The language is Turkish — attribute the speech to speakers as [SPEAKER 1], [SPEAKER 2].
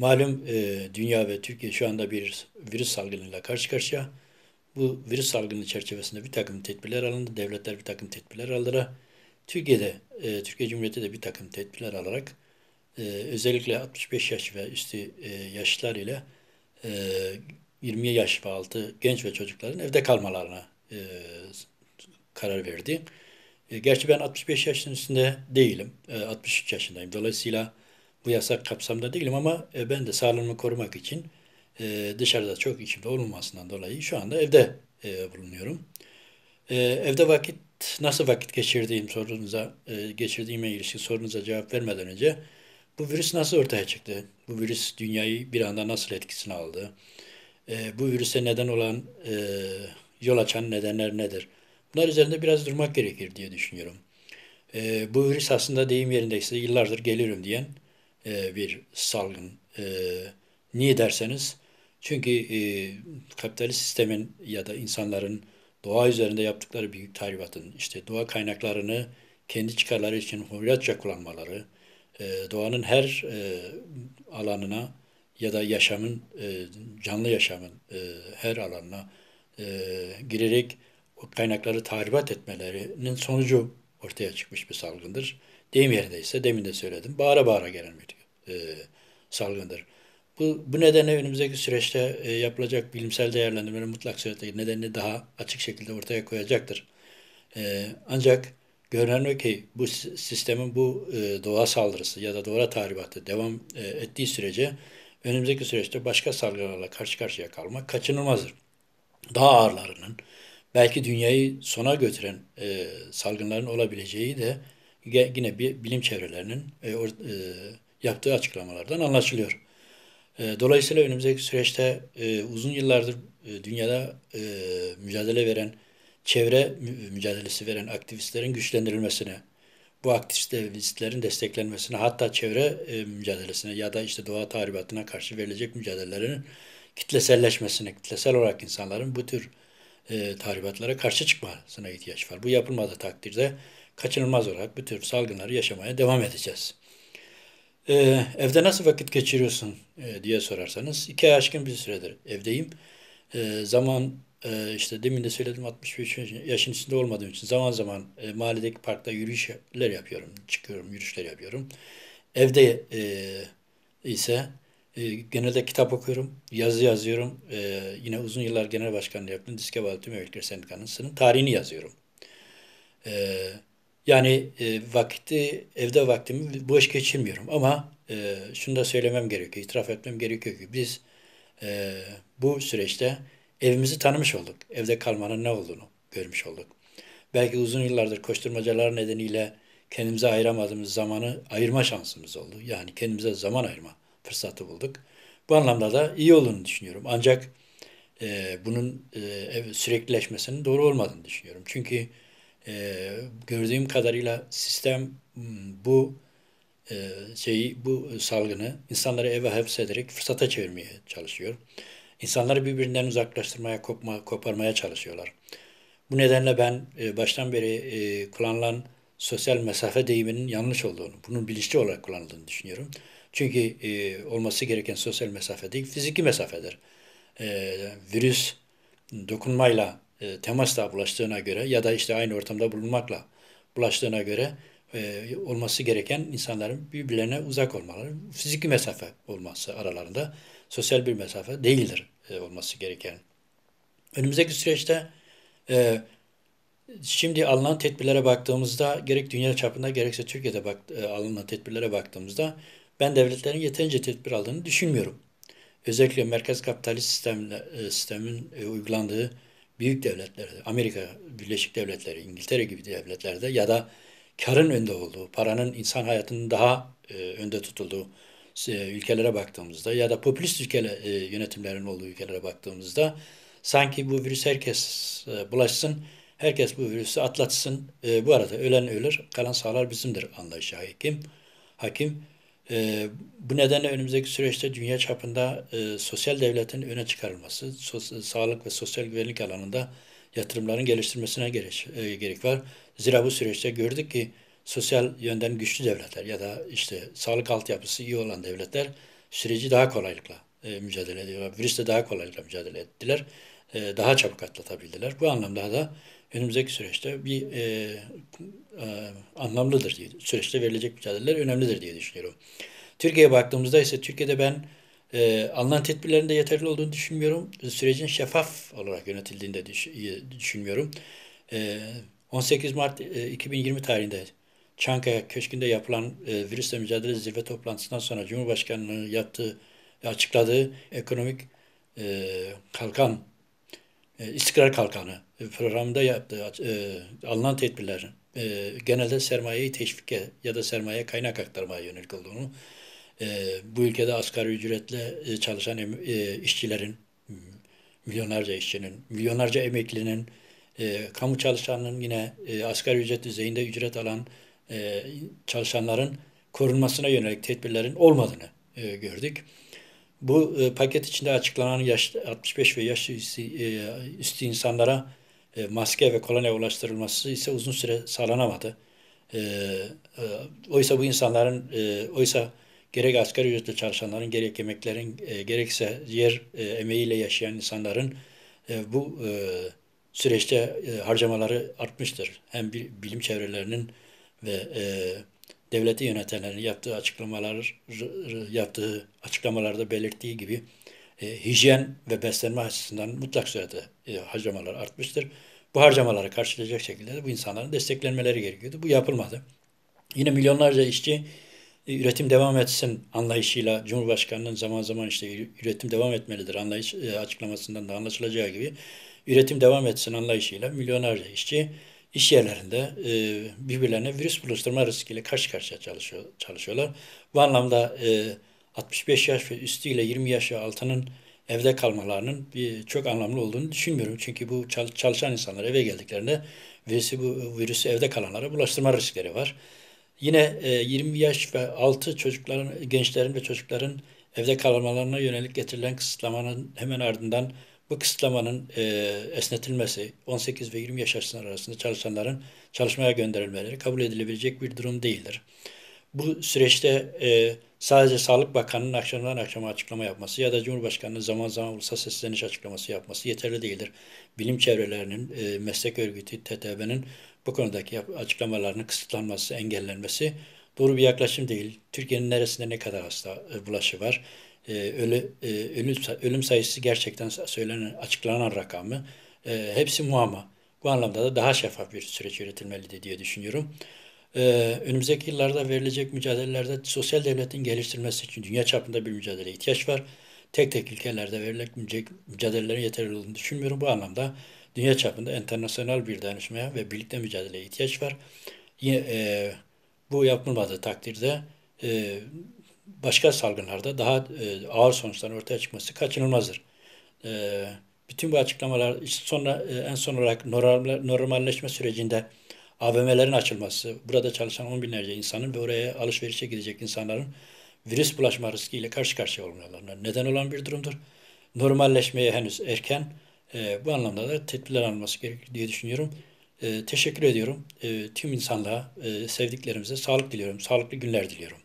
[SPEAKER 1] Malum e, dünya ve Türkiye şu anda bir virüs salgınıyla karşı karşıya. Bu virüs salgını çerçevesinde bir takım tedbirler alındı. Devletler bir takım tedbirler aldılar. Türkiye'de, e, Türkiye Cumhuriyeti'de bir takım tedbirler alarak e, özellikle 65 yaş ve üstü e, yaşlılar ile e, 20 yaş ve altı genç ve çocukların evde kalmalarına e, karar verdi. E, gerçi ben 65 yaşın üstünde değilim. E, 63 yaşındayım. Dolayısıyla bu yasak kapsamda değilim ama e, ben de sağlığımı korumak için e, dışarıda çok içimde olmamasından dolayı şu anda evde e, bulunuyorum. E, evde vakit nasıl vakit geçirdiğim sorunuza e, geçirdiğime ilişkin sorunuza cevap vermeden önce bu virüs nasıl ortaya çıktı? Bu virüs dünyayı bir anda nasıl etkisine aldı? E, bu virüse neden olan e, yol açan nedenler nedir? Bunlar üzerinde biraz durmak gerekir diye düşünüyorum. E, bu virüs aslında deyim yerindeyse yıllardır gelirim diyen e, bir salgın. E, niye derseniz çünkü e, kapitalist sistemin ya da insanların doğa üzerinde yaptıkları büyük tahribatın işte doğa kaynaklarını kendi çıkarları için hurriyetçe kullanmaları, e, doğanın her e, alanına ya da yaşamın, e, canlı yaşamın e, her alanına e, girerek o kaynakları tahribat etmelerinin sonucu ortaya çıkmış bir salgındır deyim yerindeyse demin de söyledim. Bağıra bağıra gelen bir e, salgındır. Bu, bu nedenle önümüzdeki süreçte e, yapılacak bilimsel değerlendirmenin mutlak surette nedenini daha açık şekilde ortaya koyacaktır. E, ancak görünen o ki bu sistemin bu e, doğa saldırısı ya da doğa tahribatı devam e, ettiği sürece önümüzdeki süreçte başka salgınlarla karşı karşıya kalmak kaçınılmazdır. Daha ağırlarının belki dünyayı sona götüren e, salgınların olabileceği de yine bilim çevrelerinin e, e, yaptığı açıklamalardan anlaşılıyor. E, dolayısıyla önümüzdeki süreçte uzun yıllardır dünyada mücadele veren, çevre mücadelesi veren aktivistlerin güçlendirilmesine, bu aktivistlerin desteklenmesine, hatta çevre mücadelesine ya da işte doğa tahribatına karşı verilecek mücadelelerin kitleselleşmesine, kitlesel olarak insanların bu tür tahribatlara karşı çıkmasına ihtiyaç var. Bu yapılmadığı takdirde kaçınılmaz olarak bu tür salgınları yaşamaya devam edeceğiz. Ee, evde nasıl vakit geçiriyorsun e, diye sorarsanız iki ay aşkın bir süredir evdeyim. E, zaman e, işte demin de söyledim 65 yaşın içinde olmadığım için zaman zaman e, mahalledeki parkta yürüyüşler yapıyorum. Çıkıyorum yürüyüşler yapıyorum. Evde e, ise e, genelde kitap okuyorum, yazı yazıyorum. E, yine uzun yıllar genel başkanlığı yaptım. Diske Bağlı Tüm Emekliler Sendikası'nın tarihini yazıyorum. E, yani e, vakti, evde vaktimi boş geçirmiyorum. Ama e, şunu da söylemem gerekiyor, itiraf etmem gerekiyor ki biz e, bu süreçte evimizi tanımış olduk. Evde kalmanın ne olduğunu görmüş olduk. Belki uzun yıllardır koşturmacalar nedeniyle kendimize ayıramadığımız zamanı ayırma şansımız oldu. Yani kendimize zaman ayırma fırsatı bulduk. Bu anlamda da iyi olduğunu düşünüyorum. Ancak e, bunun e, süreklileşmesinin doğru olmadığını düşünüyorum. Çünkü e, gördüğüm kadarıyla sistem hmm, bu e, şeyi, bu salgını insanları eve hapsederek fırsata çevirmeye çalışıyor. İnsanları birbirinden uzaklaştırmaya, kopma, koparmaya çalışıyorlar. Bu nedenle ben e, baştan beri e, kullanılan sosyal mesafe deyiminin yanlış olduğunu, bunun bilinçli olarak kullanıldığını düşünüyorum. Çünkü e, olması gereken sosyal mesafe değil, fiziki mesafedir. E, virüs dokunmayla e, temasla bulaştığına göre ya da işte aynı ortamda bulunmakla bulaştığına göre e, olması gereken insanların birbirlerine uzak olmaları, fiziki mesafe olması aralarında sosyal bir mesafe değildir e, olması gereken. Önümüzdeki süreçte e, şimdi alınan tedbirlere baktığımızda gerek dünya çapında gerekse Türkiye'de bak, e, alınan tedbirlere baktığımızda ben devletlerin yeterince tedbir aldığını düşünmüyorum. Özellikle merkez kapitalist sistemle, e, sistemin e, uygulandığı büyük devletlerde, Amerika Birleşik Devletleri, İngiltere gibi devletlerde ya da karın önde olduğu, paranın insan hayatının daha e, önde tutulduğu e, ülkelere baktığımızda ya da popülist ülkeler e, yönetimlerin olduğu ülkelere baktığımızda sanki bu virüs herkes e, bulaşsın, herkes bu virüsü atlatsın. E, bu arada ölen ölür, kalan sağlar bizimdir anlayışı hakim. Hakim e, bu nedenle önümüzdeki süreçte dünya çapında e, sosyal devletin öne çıkarılması, sos- sağlık ve sosyal güvenlik alanında yatırımların geliştirmesine gerek, e, gerek var. Zira bu süreçte gördük ki sosyal yönden güçlü devletler ya da işte sağlık altyapısı iyi olan devletler süreci daha kolaylıkla e, mücadele ediyorlar. Virüsle daha kolaylıkla mücadele ettiler. E, daha çabuk atlatabildiler. Bu anlamda da önümüzdeki süreçte bir e, e, anlamlıdır diye, süreçte verilecek mücadeleler önemlidir diye düşünüyorum. Türkiye'ye baktığımızda ise Türkiye'de ben e, alınan tedbirlerin de yeterli olduğunu düşünmüyorum. Sürecin şeffaf olarak yönetildiğini de e, düşünmüyorum. E, 18 Mart e, 2020 tarihinde Çankaya Köşkü'nde yapılan e, virüsle mücadele zirve toplantısından sonra Cumhurbaşkanlığı yaptığı açıkladığı ekonomik e, kalkan e, İstikrar Kalkanı e, programında yaptığı e, alınan tedbirlerin e, genelde sermayeyi teşvike ya da sermaye kaynak aktarmaya yönelik olduğunu, e, bu ülkede asgari ücretle e, çalışan em, e, işçilerin, milyonlarca işçinin, milyonlarca emeklinin, e, kamu çalışanının yine e, asgari ücret düzeyinde ücret alan e, çalışanların korunmasına yönelik tedbirlerin olmadığını e, gördük. Bu e, paket içinde açıklanan yaş, 65 ve yaş üstü, e, üstü insanlara e, maske ve kolonya ulaştırılması ise uzun süre sağlanamadı. E, e, oysa bu insanların, e, oysa gerek asgari ücretli çalışanların, gerek yemeklerin, e, gerekse yer e, emeğiyle yaşayan insanların e, bu e, süreçte e, harcamaları artmıştır. Hem bilim çevrelerinin ve e, devleti yönetenlerin yaptığı açıklamalar yaptığı açıklamalarda belirttiği gibi e, hijyen ve beslenme açısından mutlak surette e, harcamalar artmıştır. Bu harcamaları karşılayacak şekilde de bu insanların desteklenmeleri gerekiyordu. Bu yapılmadı. Yine milyonlarca işçi e, üretim devam etsin anlayışıyla Cumhurbaşkanı'nın zaman zaman işte üretim devam etmelidir anlayış e, açıklamasından da anlaşılacağı gibi üretim devam etsin anlayışıyla milyonlarca işçi iş yerlerinde e, birbirlerine virüs buluşturma riskiyle karşı karşıya çalışıyor, çalışıyorlar. Bu anlamda e, 65 yaş ve üstüyle 20 yaş altının evde kalmalarının bir, çok anlamlı olduğunu düşünmüyorum. Çünkü bu çalışan insanlar eve geldiklerinde virüsü, bu virüsü evde kalanlara bulaştırma riskleri var. Yine e, 20 yaş ve altı çocukların, gençlerin ve çocukların evde kalmalarına yönelik getirilen kısıtlamanın hemen ardından bu kısıtlamanın e, esnetilmesi 18 ve 20 yaş arasında arasında çalışanların çalışmaya gönderilmeleri kabul edilebilecek bir durum değildir. Bu süreçte e, sadece Sağlık Bakanı'nın akşamdan akşama açıklama yapması ya da Cumhurbaşkanı'nın zaman zaman ulusal sesleniş açıklaması yapması yeterli değildir. Bilim çevrelerinin, e, meslek örgütü, TTB'nin bu konudaki açıklamalarının kısıtlanması, engellenmesi doğru bir yaklaşım değil. Türkiye'nin neresinde ne kadar hasta e, bulaşı var? Ee, e, ölü e, ölüm, ölüm sayısı gerçekten söylenen açıklanan rakamı e, hepsi muamma. Bu anlamda da daha şeffaf bir süreç yönetilmeliydi diye düşünüyorum. E, önümüzdeki yıllarda verilecek mücadelelerde sosyal devletin geliştirilmesi için dünya çapında bir mücadele ihtiyaç var. Tek tek ülkelerde verilecek mücadelelerin yeterli olduğunu düşünmüyorum. Bu anlamda dünya çapında internasyonel bir dayanışmaya ve birlikte mücadeleye ihtiyaç var. Yine e, bu yapılmadığı takdirde e, başka salgınlarda daha e, ağır sonuçların ortaya çıkması kaçınılmazdır. E, bütün bu açıklamalar sonra e, en son olarak normal, normalleşme sürecinde AVM'lerin açılması, burada çalışan on binlerce insanın ve oraya alışverişe gidecek insanların virüs bulaşma riskiyle karşı karşıya olmalarına neden olan bir durumdur. Normalleşmeye henüz erken. E, bu anlamda da tedbirler alınması gerekir diye düşünüyorum. E, teşekkür ediyorum. E, tüm insanlığa, e, sevdiklerimize sağlık diliyorum. Sağlıklı günler diliyorum.